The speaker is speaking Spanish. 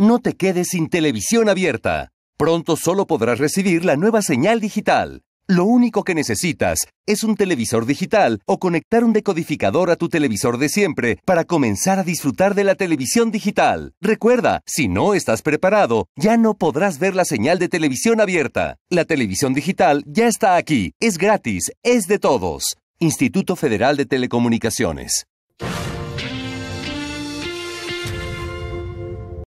No te quedes sin televisión abierta. Pronto solo podrás recibir la nueva señal digital. Lo único que necesitas es un televisor digital o conectar un decodificador a tu televisor de siempre para comenzar a disfrutar de la televisión digital. Recuerda, si no estás preparado, ya no podrás ver la señal de televisión abierta. La televisión digital ya está aquí, es gratis, es de todos. Instituto Federal de Telecomunicaciones.